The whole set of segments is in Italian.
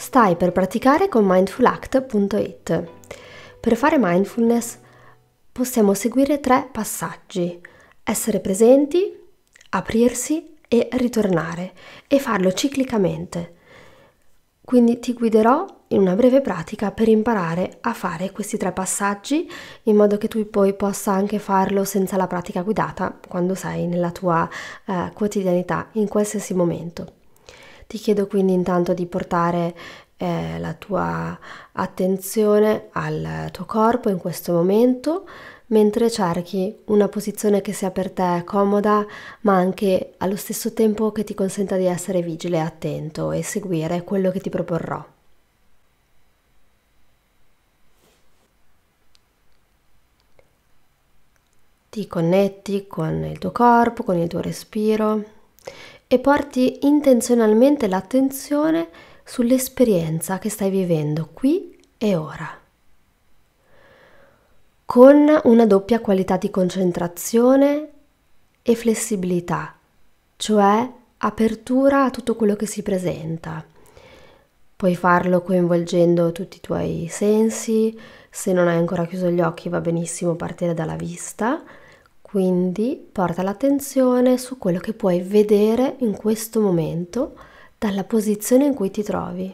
stai per praticare con mindfulact.it. Per fare mindfulness possiamo seguire tre passaggi, essere presenti, aprirsi e ritornare e farlo ciclicamente. Quindi ti guiderò in una breve pratica per imparare a fare questi tre passaggi in modo che tu poi possa anche farlo senza la pratica guidata quando sei nella tua eh, quotidianità in qualsiasi momento. Ti chiedo quindi intanto di portare eh, la tua attenzione al tuo corpo in questo momento mentre cerchi una posizione che sia per te comoda ma anche allo stesso tempo che ti consenta di essere vigile e attento e seguire quello che ti proporrò. Ti connetti con il tuo corpo, con il tuo respiro e porti intenzionalmente l'attenzione sull'esperienza che stai vivendo qui e ora. Con una doppia qualità di concentrazione e flessibilità, cioè apertura a tutto quello che si presenta. Puoi farlo coinvolgendo tutti i tuoi sensi, se non hai ancora chiuso gli occhi va benissimo partire dalla vista, quindi porta l'attenzione su quello che puoi vedere in questo momento dalla posizione in cui ti trovi.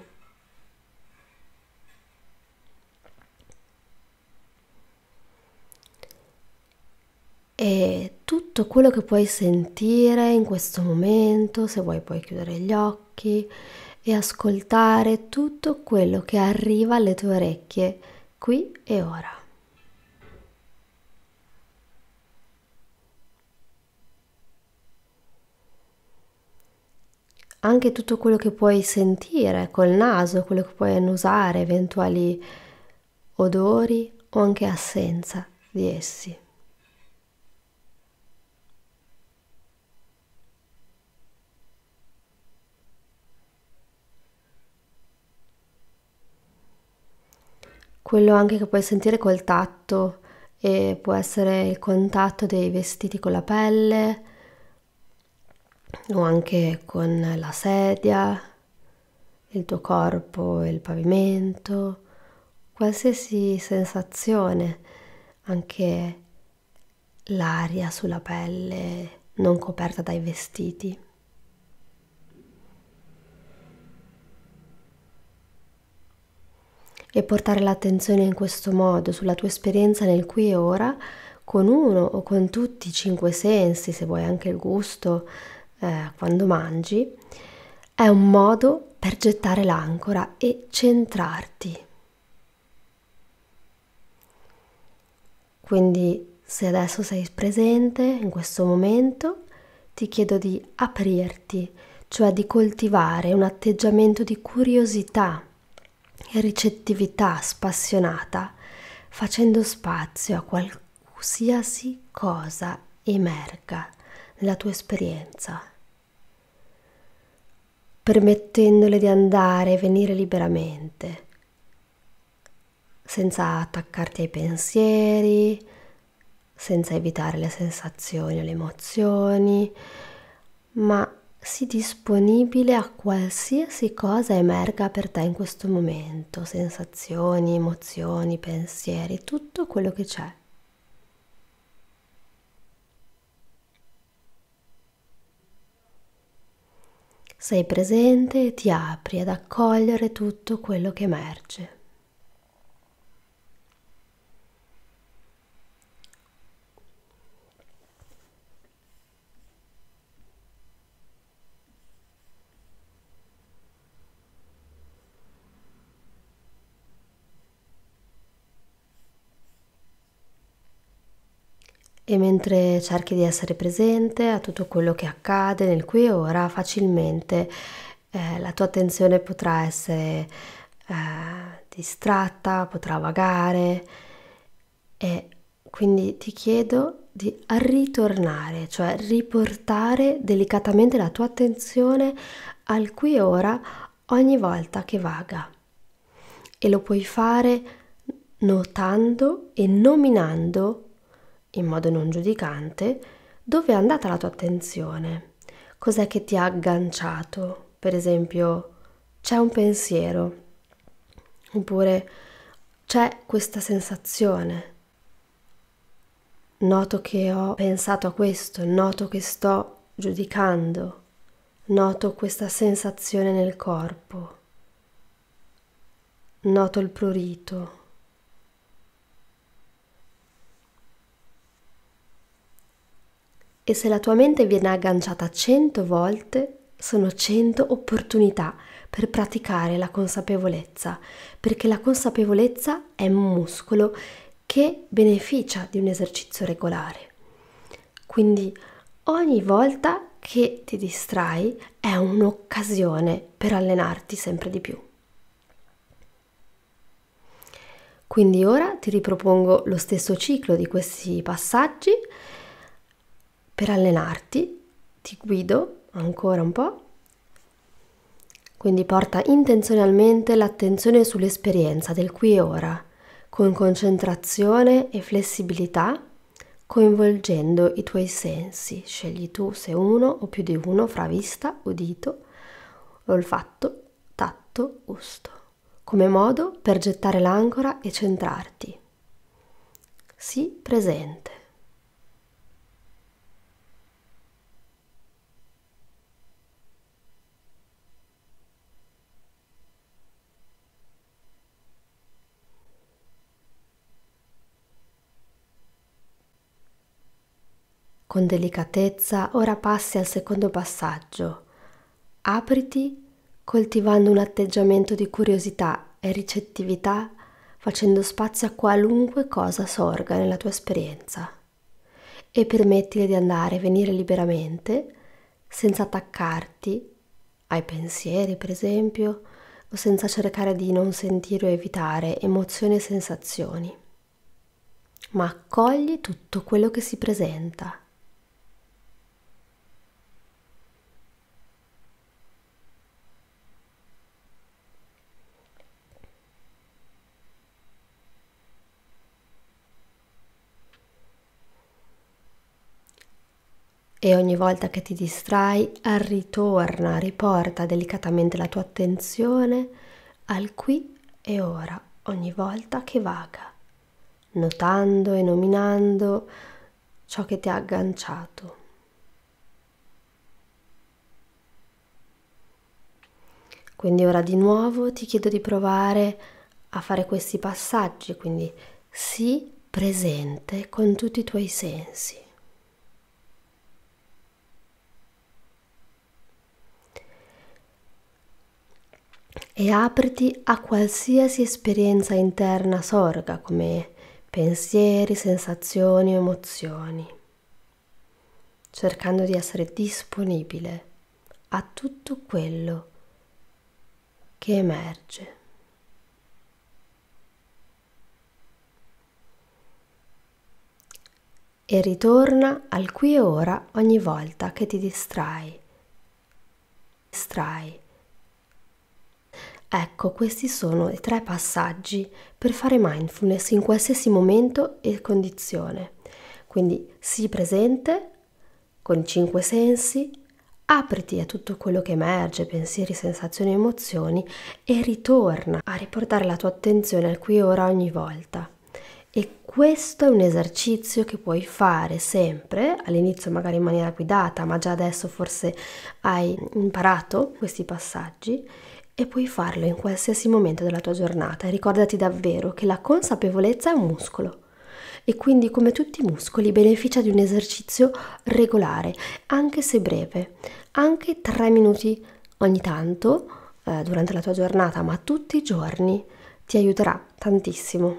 E tutto quello che puoi sentire in questo momento, se vuoi puoi chiudere gli occhi e ascoltare tutto quello che arriva alle tue orecchie qui e ora. anche tutto quello che puoi sentire col naso, quello che puoi annusare, eventuali odori o anche assenza di essi. Quello anche che puoi sentire col tatto e può essere il contatto dei vestiti con la pelle, o anche con la sedia, il tuo corpo e il pavimento, qualsiasi sensazione, anche l'aria sulla pelle non coperta dai vestiti. E portare l'attenzione in questo modo sulla tua esperienza nel qui e ora con uno o con tutti i cinque sensi, se vuoi anche il gusto, eh, quando mangi è un modo per gettare l'ancora e centrarti. Quindi se adesso sei presente in questo momento, ti chiedo di aprirti, cioè di coltivare un atteggiamento di curiosità e ricettività spassionata, facendo spazio a qualsiasi cosa emerga la tua esperienza, permettendole di andare e venire liberamente, senza attaccarti ai pensieri, senza evitare le sensazioni o le emozioni, ma sii disponibile a qualsiasi cosa emerga per te in questo momento, sensazioni, emozioni, pensieri, tutto quello che c'è. Sei presente e ti apri ad accogliere tutto quello che emerge. e mentre cerchi di essere presente a tutto quello che accade nel qui e ora, facilmente eh, la tua attenzione potrà essere eh, distratta, potrà vagare e quindi ti chiedo di ritornare, cioè riportare delicatamente la tua attenzione al qui e ora ogni volta che vaga. E lo puoi fare notando e nominando in modo non giudicante, dove è andata la tua attenzione, cos'è che ti ha agganciato, per esempio c'è un pensiero, oppure c'è questa sensazione. Noto che ho pensato a questo, noto che sto giudicando, noto questa sensazione nel corpo, noto il prurito. E se la tua mente viene agganciata 100 volte, sono 100 opportunità per praticare la consapevolezza, perché la consapevolezza è un muscolo che beneficia di un esercizio regolare. Quindi ogni volta che ti distrai è un'occasione per allenarti sempre di più. Quindi ora ti ripropongo lo stesso ciclo di questi passaggi per allenarti ti guido ancora un po'. Quindi porta intenzionalmente l'attenzione sull'esperienza del qui e ora, con concentrazione e flessibilità, coinvolgendo i tuoi sensi. Scegli tu se uno o più di uno fra vista, udito, olfatto, tatto, gusto, come modo per gettare l'ancora e centrarti. Sii presente. Con delicatezza ora passi al secondo passaggio. Apriti coltivando un atteggiamento di curiosità e ricettività, facendo spazio a qualunque cosa sorga nella tua esperienza. E permettile di andare e venire liberamente, senza attaccarti ai pensieri, per esempio, o senza cercare di non sentire o evitare emozioni e sensazioni. Ma accogli tutto quello che si presenta e ogni volta che ti distrai ritorna, riporta delicatamente la tua attenzione al qui e ora, ogni volta che vaga, notando e nominando ciò che ti ha agganciato. Quindi ora di nuovo ti chiedo di provare a fare questi passaggi, quindi sii presente con tutti i tuoi sensi. e apriti a qualsiasi esperienza interna sorga come pensieri, sensazioni emozioni, cercando di essere disponibile a tutto quello che emerge. E ritorna al qui e ora ogni volta che ti distrai. Distrai. Ecco, questi sono i tre passaggi per fare mindfulness in qualsiasi momento e condizione. Quindi sii presente con i cinque sensi, apriti a tutto quello che emerge, pensieri, sensazioni, emozioni e ritorna a riportare la tua attenzione al qui e ora ogni volta. E questo è un esercizio che puoi fare sempre, all'inizio magari in maniera guidata, ma già adesso forse hai imparato questi passaggi e puoi farlo in qualsiasi momento della tua giornata. Ricordati davvero che la consapevolezza è un muscolo e quindi come tutti i muscoli beneficia di un esercizio regolare, anche se breve, anche 3 minuti ogni tanto eh, durante la tua giornata, ma tutti i giorni ti aiuterà tantissimo.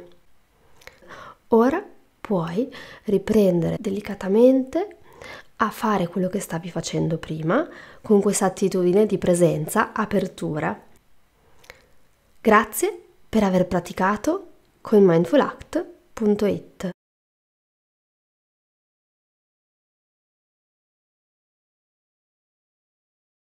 Ora puoi riprendere delicatamente a fare quello che stavi facendo prima con questa attitudine di presenza, apertura Grazie per aver praticato con mindfulact.it.